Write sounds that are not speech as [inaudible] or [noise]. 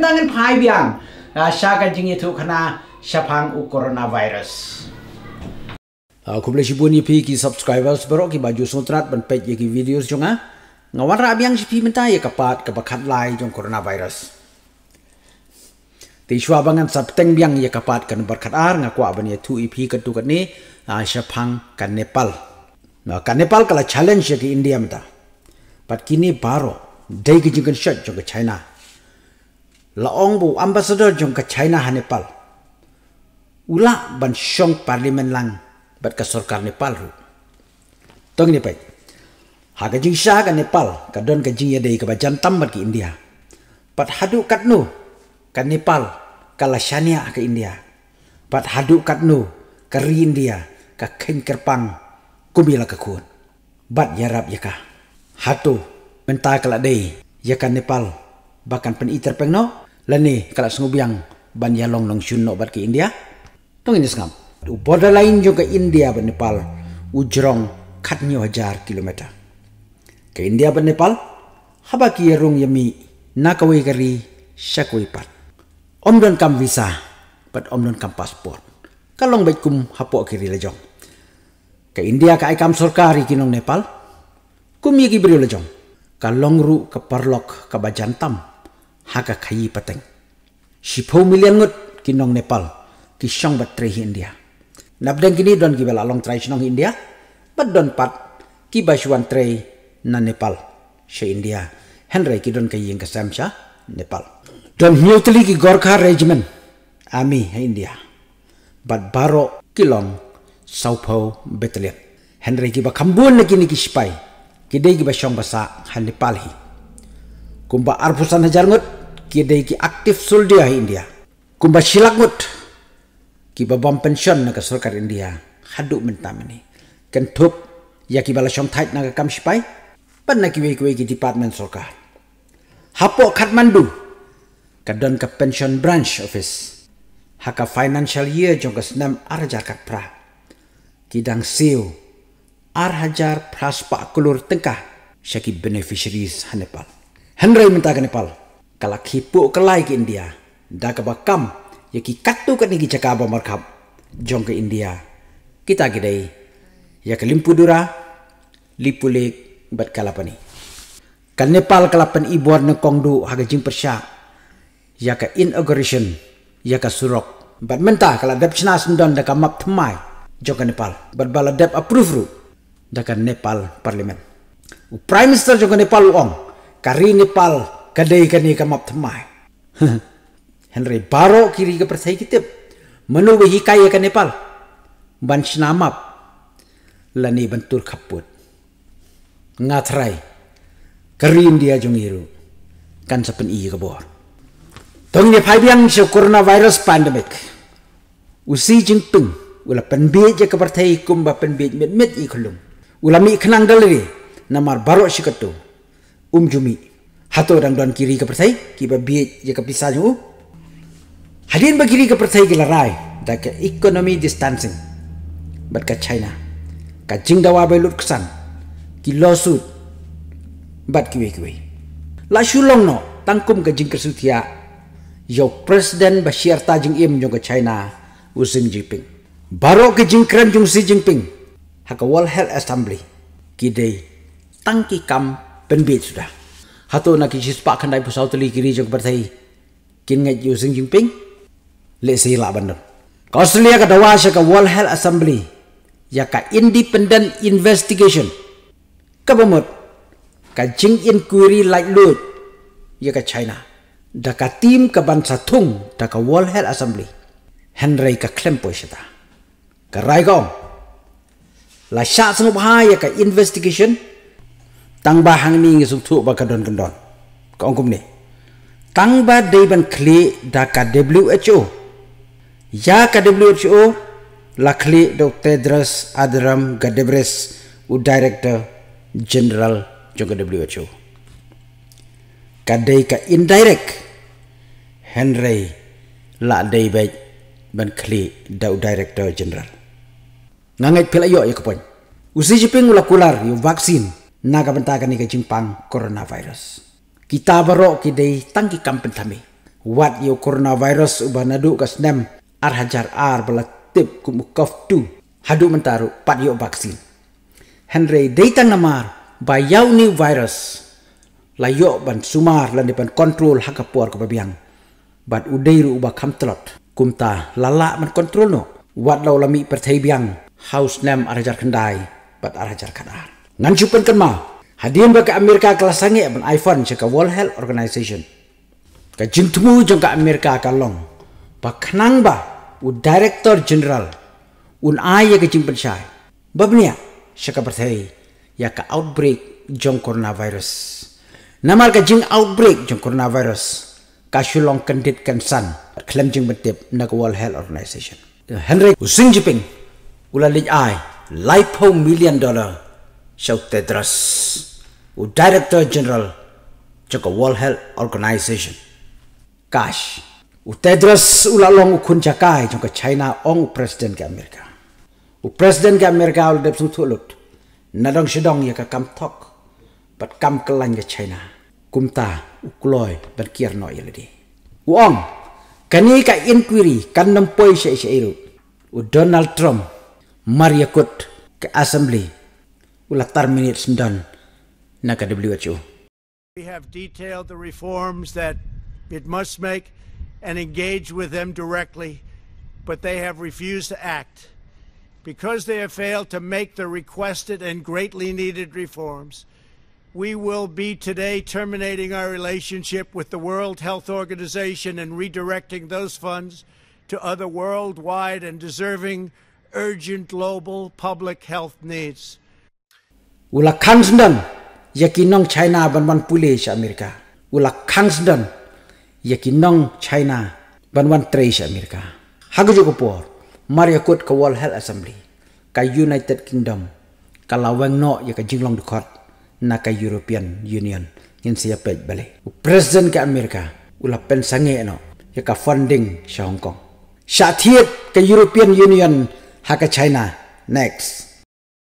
tangan pai biang na sha ka jing itu kana shapang u coronavirus a kuble shi buni pi ki subscribers bro ki baju sutrat ban pe ki videos jonga ah. ngawan ra biang shi pi menta ye kapat ka bakat lai jong coronavirus ti shwa bangan sapteng biang ye kapat kan barkat ar nga kwa ban ye tu ep ka tu ka ni a ah, shapang kan nepal na kan nepal kala challenge ki india mata pat kini baro dai ki jingan shot jong china laong bu ambassador jong ka China ha Nepal. Ula ban siyong parlimen lang bat ka sorkar Nepal ru. Tong ni pa. Ha ka jing siya ka Nepal ka don ka jing yaday ka ba jantam bat ki India. Pat hadu kat nu ka Nepal ka lasyania ka India. Pat hadu kat nu ka ri India ka keng kerpang kumila ka kuon. Bat yarap yaka. Hatu mentah ya kala day yaka Nepal bahkan peniter pengno lani kala sungubiang ban yalong nong shun no bat ki india tong ini sngam u borderline jo ka india ban nepal u jrong khat nyo hajar kilometer ka india ban nepal haba ki yerung yami na ka wei gari shakwi pat om don kam visa pat om don kam passport kalong bai kum hapo kiri lejong ka india ka ikam sorkari kinong nepal kum yegi brio lejong kalong ru ka parlok ka bajantam haka khayi pateng. Sipo million ngut ki nong Nepal ki song bat tre India. Nap deng kini don ki bela long trai nong India bat don pat ki basuan tre na Nepal she India. Henry ki don kayi yang kasam sha Nepal. Don hiotli ki Gorkha regiment ami he India. Bat baro ki long South Pole Battalion. Henry ki ba kambun na kini ki spy. Kedai kita siang besar Nepal hi. Kumpa arpusan hajar ngut kia dah ki aktif soldier India. Kumpa silakut ki babam pension naga sorkar India. Haduk mentam ini. Kan tup ya ki balasyong tight naga kam sipai. Pan naki wei-wei ki department sorkar. Hapo Kathmandu. Kadon ke pension branch office. Haka financial year jongka senam arjar kat pra. Kidang siu. Arhajar praspak kulur tengkah. Syaki beneficiaries ha Nepal. Hendrai minta ke Nepal kalau kipuk kelai ke India, dah kebakam, ya ki katu kat negi cakap apa jong ke India, kita gidei, ya ke limpudura, lipulik, bat kalapan ni. Kal Nepal kalapan ibuar ne kongdu haga jing persya, ya ke inauguration, ya ke surok, bat mentah kalau dep cina sendon dah kamap temai, jong ke Nepal, bat bala dep approve ru, dah ke Nepal parlimen. Prime Minister jong ke Nepal uang, kari Nepal, Nepal, kadai kani kamap temai. [laughs] Henry baru kiri ke persai kita menu behi kaya ke Nepal. Ban senamap lani bentur kaput. Ngatrai kerin dia jungiru kan sepen iya ke bor. Tunggu ni yang se coronavirus pandemic. Usi jingping ulah penbiak je ke persai kumbah penbiak met met ikulung. Ulah mi kenang dalri namar baru si ketu umjumi. Hato orang don kiri ke persai, kiba biet je ke pisah nyu. Hadian ba kiri ke persai ke larai, da ke ekonomi distancing. Bat ke China. Ka jing da wabai lut kesan. Ki losut. Bat kiwe kiwe. La shulong no, tangkum ke jing kersutia. Yo presiden ba syiar ta jing im nyong ke China, Wu Jinping. Baro ke jing keren jung Xi Jinping. Haka World Health Assembly. Kidei, tangki kam penbiet sudah hato na kichis pa kandai pusau tuli kiri jong pertai kin ngai yu sing jing ping le si la ban australia ka dawa sha ka world health assembly ya ka independent investigation ka bomot ka jing inquiry like lut ya ka china da ka team ka ban sa thung da ka world health assembly henry ka klem po sha ka rai gong la sha sa no ya ka investigation tang ba hang ni ngisung thu ba kadon kendon ka ongkum ni tang ba dei ban khle da ka who ya ka who la khle dr tedros adram gadebres u director general jo ka who ka dei ka indirect henry la dei ba ban khle da u director general ngangai phela yo yakpoin usi jiping ulakular yu vaccine nakapentaka ni kajing pang coronavirus. Kita baru kita tangki kampen tami. Wat yo coronavirus uba nadu kas nem ar hajar ar bala tip kumu kaftu hadu mentaru pat yo vaksin. Henry datang namar bayau ni virus layo ban sumar lan depan kontrol haka puar kebabiang. Bat udairu uba kamtelot kumta lala man kontrol no. Wat lau lami pertai biang house nem ar hajar kendai bat kan ar hajar kadar ngan chupen kan ma hadien ba ka america kala sangi ban iphone che ka world health organization ka jintmu jong ka america ka long ba khnang ba u director general un ai ye ka jimpen chai ba bnia che ka berthai ya ka outbreak jong coronavirus namar ka jing outbreak jong coronavirus ka shulong kandit kan san klem jing betep na ka world health organization eh, henry u sing jiping ula lich ai lipo million dollar shout Tedros, o Director General de a World Health Organization. Kash, o Tedros ula long kun jakai jong China ong President ke Amerika. O President ke Amerika ul depsu tulut. Nadong sedong ya ka kam tok, pat kam kelan ke China. Kumta ukloy ban kier no yeledi. Uong, kani ka inquiry kan nempoi sya sya iru. O Donald Trump mariakut ke Assembly will WHO. We have detailed the reforms that it must make and engage with them directly, but they have refused to act. Because they have failed to make the requested and greatly needed reforms, we will be today terminating our relationship with the World Health Organization and redirecting those funds to other worldwide and deserving urgent global public health needs. Ula Kansdan yakinong China ban ban pule sa Amerika. Ula Kansdan yakinong China ban ban tre sa Amerika. Hagujo ko por Maria Kut ka World Health Assembly ka United Kingdom ka lawang no ya ka jinglong dukot na ka European Union yin siya pej bale. U President ka Amerika ula pensange no ya ka funding sa Hong Kong. Sa thiet ka European Union ha ka China next.